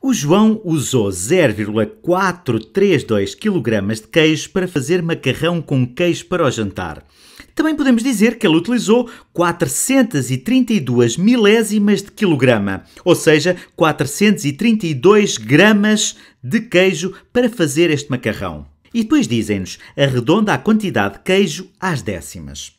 O João usou 0,432 kg de queijo para fazer macarrão com queijo para o jantar. Também podemos dizer que ele utilizou 432 milésimas de quilograma, ou seja, 432 gramas de queijo para fazer este macarrão. E depois dizem-nos, arredonda a quantidade de queijo às décimas.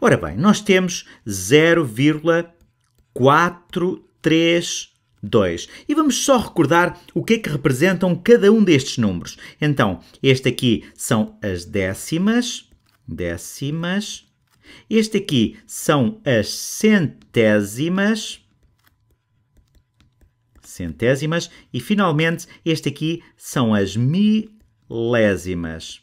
Ora bem, nós temos 0,432 2. E vamos só recordar o que é que representam cada um destes números. Então, este aqui são as décimas, décimas. Este aqui são as centésimas, centésimas. E, finalmente, este aqui são as milésimas.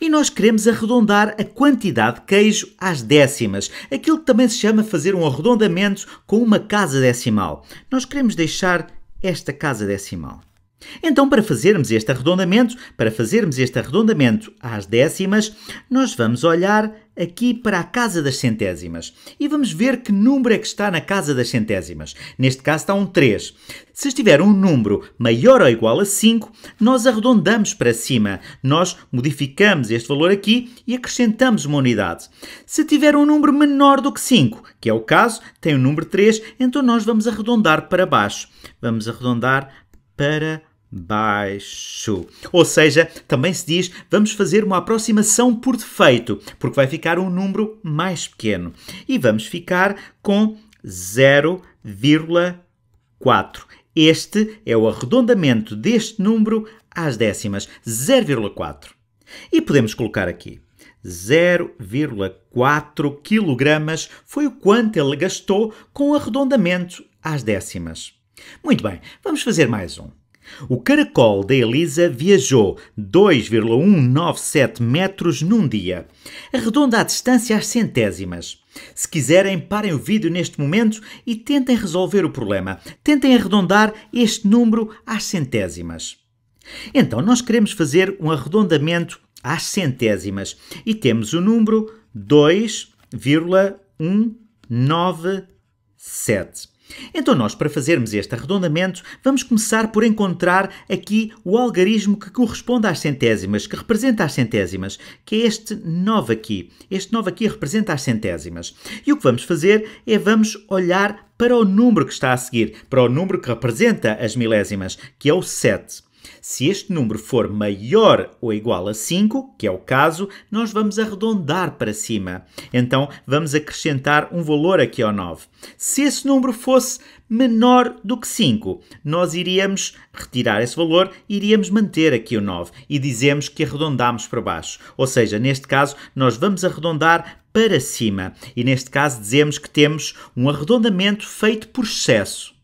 E nós queremos arredondar a quantidade de queijo às décimas, aquilo que também se chama fazer um arredondamento com uma casa decimal. Nós queremos deixar esta casa decimal. Então, para fazermos este arredondamento, para fazermos este arredondamento às décimas, nós vamos olhar aqui para a casa das centésimas e vamos ver que número é que está na casa das centésimas. Neste caso está um 3. Se estiver um número maior ou igual a 5, nós arredondamos para cima. Nós modificamos este valor aqui e acrescentamos uma unidade. Se tiver um número menor do que 5, que é o caso, tem o número 3, então nós vamos arredondar para baixo. Vamos arredondar para baixo. Ou seja, também se diz vamos fazer uma aproximação por defeito, porque vai ficar um número mais pequeno. E vamos ficar com 0,4. Este é o arredondamento deste número às décimas, 0,4. E podemos colocar aqui. 0,4 kg foi o quanto ele gastou com arredondamento às décimas. Muito bem, vamos fazer mais um. O caracol da Elisa viajou 2,197 metros num dia. Arredonda a distância às centésimas. Se quiserem, parem o vídeo neste momento e tentem resolver o problema. Tentem arredondar este número às centésimas. Então, nós queremos fazer um arredondamento às centésimas e temos o número 2,197. Então, nós, para fazermos este arredondamento, vamos começar por encontrar aqui o algarismo que corresponde às centésimas, que representa as centésimas, que é este 9 aqui. Este 9 aqui representa as centésimas. E o que vamos fazer é vamos olhar para o número que está a seguir, para o número que representa as milésimas, que é o 7. Se este número for maior ou igual a 5, que é o caso, nós vamos arredondar para cima. Então vamos acrescentar um valor aqui ao 9. Se esse número fosse menor do que 5, nós iríamos retirar esse valor e iríamos manter aqui o 9 e dizemos que arredondamos para baixo. Ou seja, neste caso, nós vamos arredondar para cima e neste caso dizemos que temos um arredondamento feito por excesso.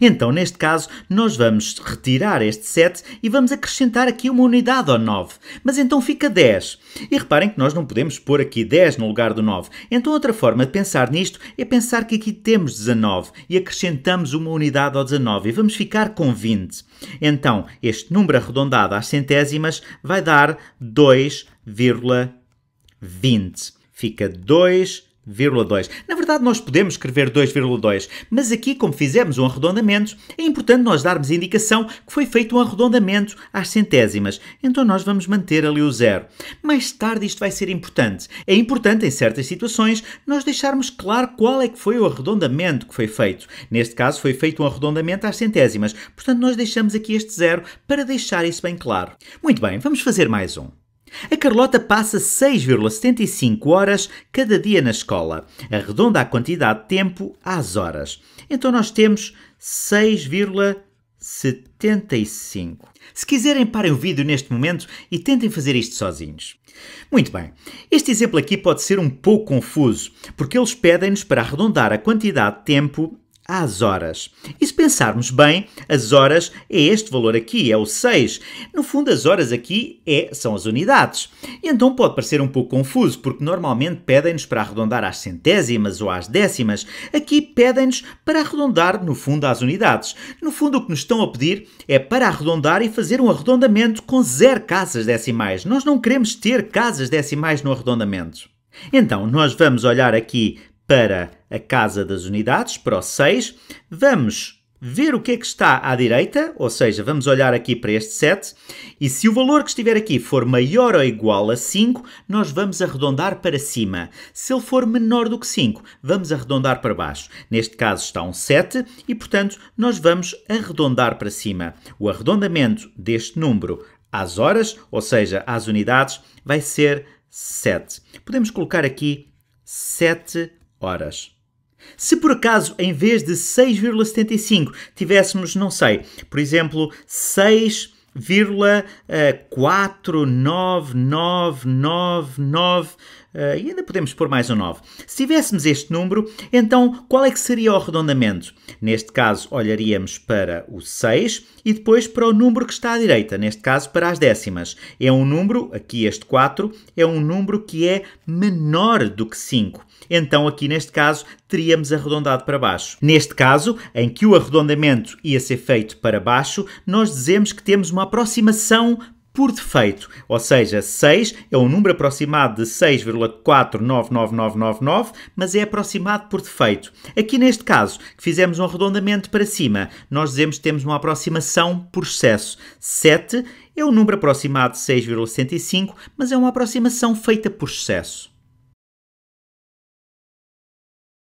Então, neste caso, nós vamos retirar este 7 e vamos acrescentar aqui uma unidade ao 9. Mas então fica 10. E reparem que nós não podemos pôr aqui 10 no lugar do 9. Então, outra forma de pensar nisto é pensar que aqui temos 19 e acrescentamos uma unidade ao 19 e vamos ficar com 20. Então, este número arredondado às centésimas vai dar 2,20. Fica 2,20. 2,2. Na verdade, nós podemos escrever 2,2, mas aqui, como fizemos um arredondamento, é importante nós darmos indicação que foi feito um arredondamento às centésimas. Então nós vamos manter ali o zero. Mais tarde isto vai ser importante. É importante, em certas situações, nós deixarmos claro qual é que foi o arredondamento que foi feito. Neste caso, foi feito um arredondamento às centésimas. Portanto, nós deixamos aqui este zero para deixar isso bem claro. Muito bem, vamos fazer mais um. A Carlota passa 6,75 horas cada dia na escola. Arredonda a quantidade de tempo às horas. Então nós temos 6,75. Se quiserem, parem o vídeo neste momento e tentem fazer isto sozinhos. Muito bem, este exemplo aqui pode ser um pouco confuso, porque eles pedem-nos para arredondar a quantidade de tempo às horas. E se pensarmos bem, as horas é este valor aqui, é o 6. No fundo, as horas aqui é, são as unidades. E então pode parecer um pouco confuso, porque normalmente pedem-nos para arredondar às centésimas ou às décimas. Aqui pedem-nos para arredondar, no fundo, às unidades. No fundo, o que nos estão a pedir é para arredondar e fazer um arredondamento com zero casas decimais. Nós não queremos ter casas decimais no arredondamento. Então, nós vamos olhar aqui para a Casa das Unidades, para o 6. Vamos ver o que é que está à direita, ou seja, vamos olhar aqui para este 7, e se o valor que estiver aqui for maior ou igual a 5, nós vamos arredondar para cima. Se ele for menor do que 5, vamos arredondar para baixo. Neste caso está um 7 e, portanto, nós vamos arredondar para cima. O arredondamento deste número às horas, ou seja, às unidades, vai ser 7. Podemos colocar aqui 7 horas. Se por acaso, em vez de 6,75, tivéssemos, não sei, por exemplo, 6,499999 Uh, e ainda podemos pôr mais um 9. Se tivéssemos este número, então qual é que seria o arredondamento? Neste caso, olharíamos para o 6 e depois para o número que está à direita, neste caso para as décimas. É um número, aqui este 4, é um número que é menor do que 5. Então, aqui neste caso, teríamos arredondado para baixo. Neste caso, em que o arredondamento ia ser feito para baixo, nós dizemos que temos uma aproximação por defeito, ou seja, 6 é um número aproximado de 6,499999, mas é aproximado por defeito. Aqui neste caso, que fizemos um arredondamento para cima, nós dizemos que temos uma aproximação por excesso. 7 é um número aproximado de 6,65, mas é uma aproximação feita por excesso.